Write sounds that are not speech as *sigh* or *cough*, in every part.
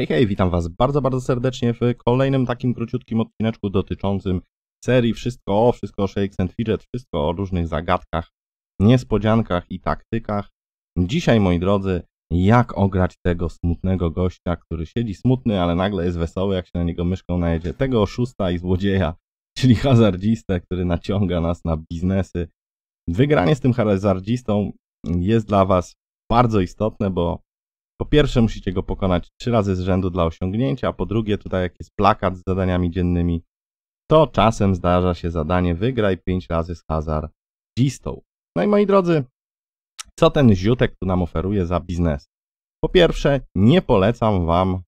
Hej, hej, witam Was bardzo, bardzo serdecznie w kolejnym takim króciutkim odcineczku dotyczącym serii Wszystko o, wszystko o Shakes and Fidget, wszystko o różnych zagadkach, niespodziankach i taktykach. Dzisiaj, moi drodzy, jak ograć tego smutnego gościa, który siedzi smutny, ale nagle jest wesoły, jak się na niego myszką najedzie, tego oszusta i złodzieja, czyli hazardzistę, który naciąga nas na biznesy. Wygranie z tym hazardzistą jest dla Was bardzo istotne, bo po pierwsze musicie go pokonać trzy razy z rzędu dla osiągnięcia, a po drugie tutaj jak jest plakat z zadaniami dziennymi, to czasem zdarza się zadanie wygraj pięć razy z Hazard Gistą. No i moi drodzy, co ten ziutek tu nam oferuje za biznes? Po pierwsze, nie polecam Wam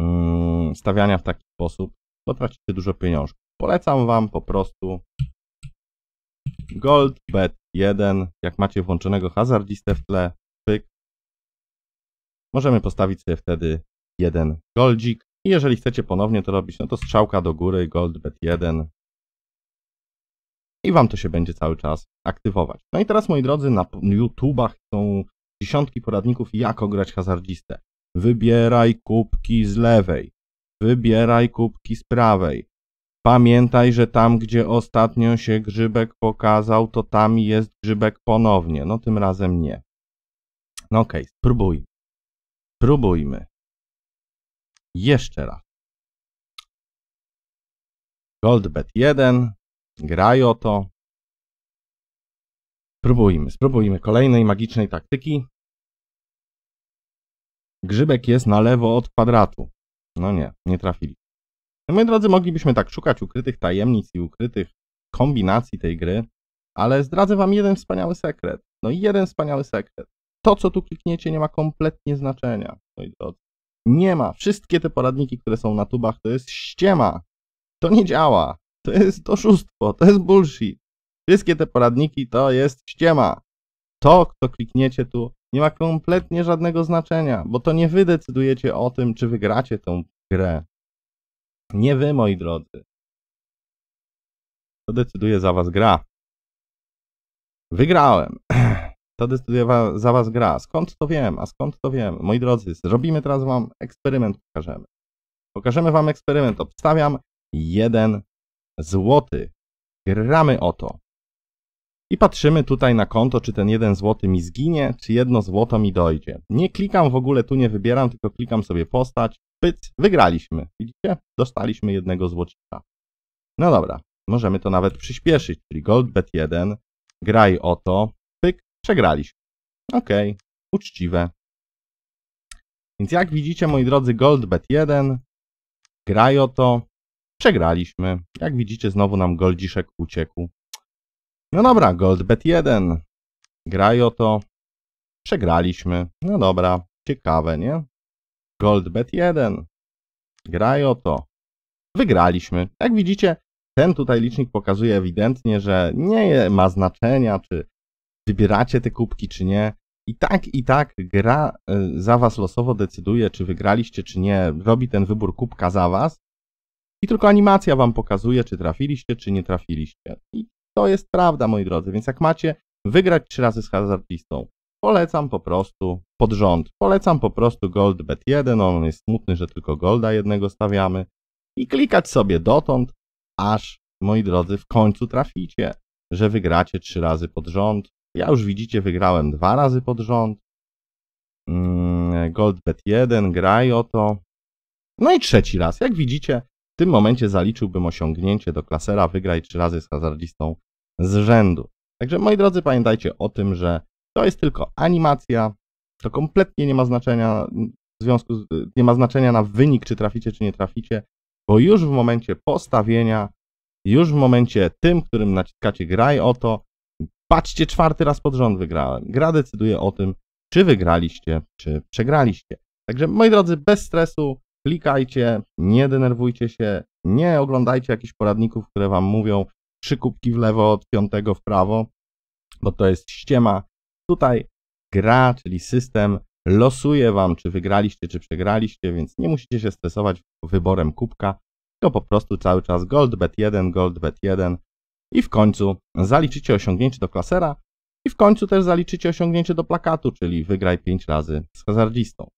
mm, stawiania w taki sposób, bo tracicie dużo pieniążków. Polecam Wam po prostu Gold Bet 1, jak macie włączonego hazardistę w tle, Możemy postawić sobie wtedy jeden goldzik. I jeżeli chcecie ponownie to robić, no to strzałka do góry, gold bet 1. I Wam to się będzie cały czas aktywować. No i teraz, moi drodzy, na YouTubach są dziesiątki poradników, jak ograć hazardzistę. Wybieraj kubki z lewej, wybieraj kubki z prawej. Pamiętaj, że tam, gdzie ostatnio się grzybek pokazał, to tam jest grzybek ponownie. No tym razem nie. No okej, okay, spróbuj. Spróbujmy. Jeszcze raz. Goldbet 1. Graj o to. Spróbujmy. Spróbujmy kolejnej magicznej taktyki. Grzybek jest na lewo od kwadratu. No nie, nie trafili. No moi drodzy, moglibyśmy tak szukać ukrytych tajemnic i ukrytych kombinacji tej gry, ale zdradzę wam jeden wspaniały sekret. No i jeden wspaniały sekret to, co tu klikniecie, nie ma kompletnie znaczenia, moi drodzy. Nie ma. Wszystkie te poradniki, które są na tubach, to jest ściema. To nie działa. To jest oszustwo. To jest bullshit. Wszystkie te poradniki to jest ściema. To, co klikniecie tu, nie ma kompletnie żadnego znaczenia, bo to nie wy decydujecie o tym, czy wygracie tą grę. Nie wy, moi drodzy. To decyduje za was gra. Wygrałem. *clears throat* wtedy za was gra. Skąd to wiem? A skąd to wiem? Moi drodzy, zrobimy teraz wam eksperyment, pokażemy. Pokażemy wam eksperyment. Obstawiam jeden złoty. Gramy o to. I patrzymy tutaj na konto, czy ten jeden złoty mi zginie, czy jedno złoto mi dojdzie. Nie klikam w ogóle, tu nie wybieram, tylko klikam sobie postać. Pyt, wygraliśmy. Widzicie? Dostaliśmy jednego złocika. No dobra, możemy to nawet przyspieszyć, czyli GoldBet 1, graj o to, Przegraliśmy. Okej, okay. uczciwe. Więc jak widzicie, moi drodzy, Goldbet 1, grajo to, przegraliśmy. Jak widzicie, znowu nam Goldziszek uciekł. No dobra, Goldbet 1, grajo to, przegraliśmy. No dobra, ciekawe, nie? Goldbet 1, grajo to, wygraliśmy. Jak widzicie, ten tutaj licznik pokazuje ewidentnie, że nie ma znaczenia, czy wybieracie te kubki czy nie. I tak, i tak gra e, za was losowo decyduje, czy wygraliście, czy nie. Robi ten wybór kubka za was. I tylko animacja wam pokazuje, czy trafiliście, czy nie trafiliście. I to jest prawda, moi drodzy. Więc jak macie wygrać trzy razy z hazardistą, polecam po prostu pod rząd. Polecam po prostu Gold Bet 1. On jest smutny, że tylko Golda jednego stawiamy. I klikać sobie dotąd, aż, moi drodzy, w końcu traficie, że wygracie trzy razy pod rząd. Ja już widzicie, wygrałem dwa razy pod rząd. Mm, Goldbet 1, graj o to. No i trzeci raz. Jak widzicie, w tym momencie zaliczyłbym osiągnięcie do klasera wygraj trzy razy z hazardistą z rzędu. Także moi drodzy, pamiętajcie o tym, że to jest tylko animacja. To kompletnie nie ma znaczenia w związku z, nie ma znaczenia na wynik, czy traficie, czy nie traficie, bo już w momencie postawienia, już w momencie tym, którym naciskacie graj o to, Patrzcie, czwarty raz pod rząd wygrałem. Gra decyduje o tym, czy wygraliście, czy przegraliście. Także moi drodzy, bez stresu, klikajcie, nie denerwujcie się, nie oglądajcie jakichś poradników, które wam mówią trzy kubki w lewo, od piątego w prawo, bo to jest ściema. Tutaj gra, czyli system losuje wam, czy wygraliście, czy przegraliście, więc nie musicie się stresować wyborem kubka, tylko po prostu cały czas gold bet 1, gold bet 1, i w końcu zaliczycie osiągnięcie do klasera i w końcu też zaliczycie osiągnięcie do plakatu, czyli wygraj 5 razy z hazardzistą.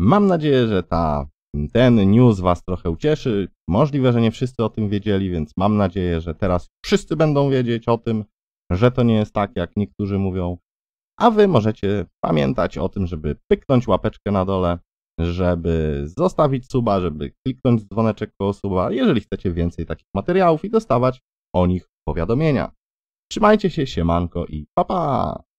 Mam nadzieję, że ta, ten news Was trochę ucieszy. Możliwe, że nie wszyscy o tym wiedzieli, więc mam nadzieję, że teraz wszyscy będą wiedzieć o tym, że to nie jest tak, jak niektórzy mówią. A Wy możecie pamiętać o tym, żeby pyknąć łapeczkę na dole, żeby zostawić suba, żeby kliknąć dzwoneczek koło suba, jeżeli chcecie więcej takich materiałów i dostawać o nich powiadomienia. Trzymajcie się, siemanko i papa! Pa.